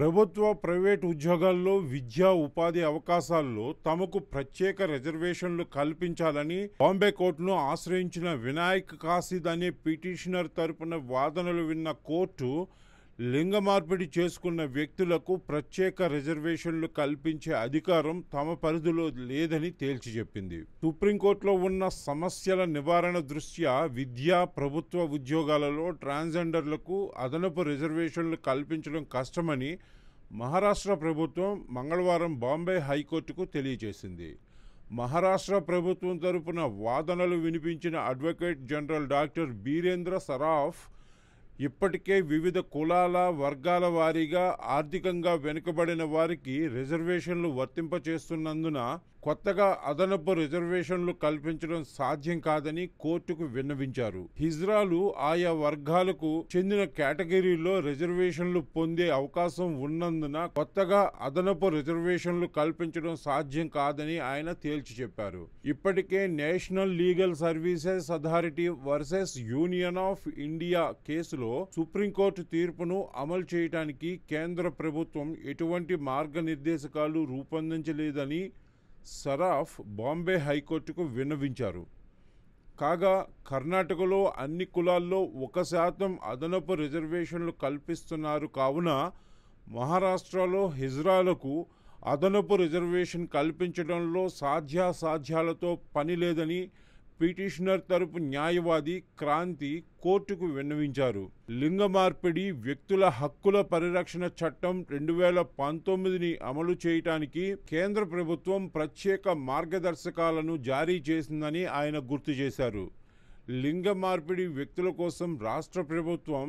ప్రభుత్వ ప్రైవేటు ఉద్యోగాల్లో విద్యా ఉపాధి అవకాశాల్లో తమకు ప్రత్యేక రిజర్వేషన్లు కల్పించాలని బాంబే కోర్టును ఆశ్రయించిన వినాయక్ కాసిద్ అనే పిటిషనర్ తరపున వాదనలు విన్న కోర్టు లింగ మార్పిడి చేసుకున్న వ్యక్తులకు ప్రత్యేక రిజర్వేషన్లు కల్పించే అధికారం తమ పరిధిలో లేదని తేల్చి చెప్పింది సుప్రీంకోర్టులో ఉన్న సమస్యల నివారణ దృష్ట్యా విద్యా ప్రభుత్వ ఉద్యోగాలలో ట్రాన్స్జెండర్లకు అదనపు రిజర్వేషన్లు కల్పించడం కష్టమని మహారాష్ట్ర ప్రభుత్వం మంగళవారం బాంబే హైకోర్టుకు తెలియజేసింది మహారాష్ట్ర ప్రభుత్వం తరపున వాదనలు వినిపించిన advocate general doctor Birendra Saraf ఇప్పటికే వివిధ కులాల వర్గాల వారీగా ఆర్థికంగా వెనుకబడిన వారికి రిజర్వేషన్లు వర్తింపచేస్తున్నందున కొత్తగా అదనపు రిజర్వేషన్లు కల్పించడం సాధ్యం కాదని కోర్టుకు విన్నవించారు హిజ్రాలు ఆయా వర్గాలకు చెందిన కేటగిరీలో రిజర్వేషన్లు పొందే అవకాశం ఉన్నందున కొత్తగా అదనపు రిజర్వేషన్లు కల్పించడం సాధ్యం కాదని ఆయన తేల్చి చెప్పారు ఇప్పటికే national legal services authority versus union of India కేసులో సుప్రీంకోర్టు తీర్పును అమలు చేయడానికి కేంద్ర ప్రభుత్వం ఎటువంటి మార్గనిర్దేశకాలు రూపొందించలేదని సరాఫ్ బాంబే హైకోర్టుకు విన్నవించారు కాగా కర్ణాటకలో అన్ని కులాల్లో ఒక శాతం అదనపు రిజర్వేషన్లు కల్పిస్తున్నారు కావున మహారాష్ట్రలో హిజ్రాలకు అదనపు రిజర్వేషన్ కల్పించడంలో సాధ్యాసాధ్యాలతో పని లేదని పిటిషనర్ తరపు న్యాయవాది క్రాంతి కోర్టుకు విన్నవించారు లింగ మార్పిడి వ్యక్తుల హక్కుల పరిరక్షణ చట్టం రెండు వేల పంతొమ్మిదిని అమలు చేయటానికి కేంద్ర ప్రభుత్వం ప్రత్యేక మార్గదర్శకాలను జారీ చేసిందని ఆయన గుర్తు చేశారు లింగ మార్పిడి వ్యక్తుల కోసం రాష్ట్ర ప్రభుత్వం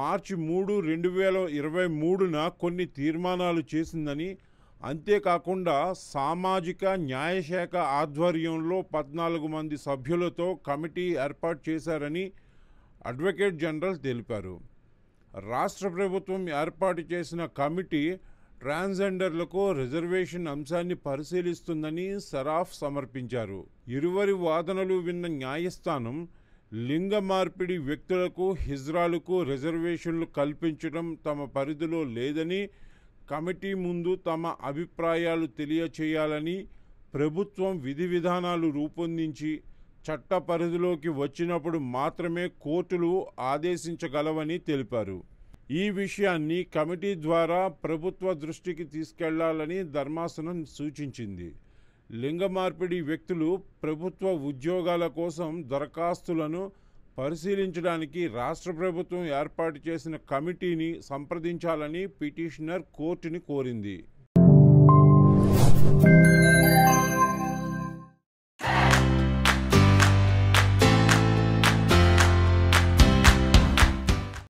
మార్చి మూడు రెండు వేల ఇరవై మూడున కొన్ని తీర్మానాలు చేసిందని అంతేకాకుండా సామాజిక న్యాయశాఖ ఆధ్వర్యంలో పద్నాలుగు మంది సభ్యులతో కమిటీ ఏర్పాటు చేశారని అడ్వకేట్ జనరల్ తెలిపారు రాష్ట్ర ప్రభుత్వం ఏర్పాటు చేసిన కమిటీ ట్రాన్స్జెండర్లకు రిజర్వేషన్ అంశాన్ని పరిశీలిస్తుందని సరాఫ్ సమర్పించారు ఇరువరి వాదనలు విన్న న్యాయస్థానం లింగ మార్పిడి వ్యక్తులకు హిజ్రాలకు రిజర్వేషన్లు కల్పించడం తమ పరిధిలో లేదని కమిటీ ముందు తమ అభిప్రాయాలు తెలియచేయాలని ప్రభుత్వం విధి విధానాలు రూపొందించి చట్ట పరిధిలోకి వచ్చినప్పుడు మాత్రమే కోర్టులు ఆదేశించగలవని తెలిపారు ఈ విషయాన్ని కమిటీ ద్వారా ప్రభుత్వ దృష్టికి తీసుకెళ్లాలని ధర్మాసనం సూచించింది లింగ మార్పిడి వ్యక్తులు ప్రభుత్వ ఉద్యోగాల కోసం దరఖాస్తులను పరిశీలించడానికి రాష్ట్ర ప్రభుత్వం ఏర్పాటు చేసిన కమిటీని సంప్రదించాలని పిటిషనర్ కోర్టుని కోరింది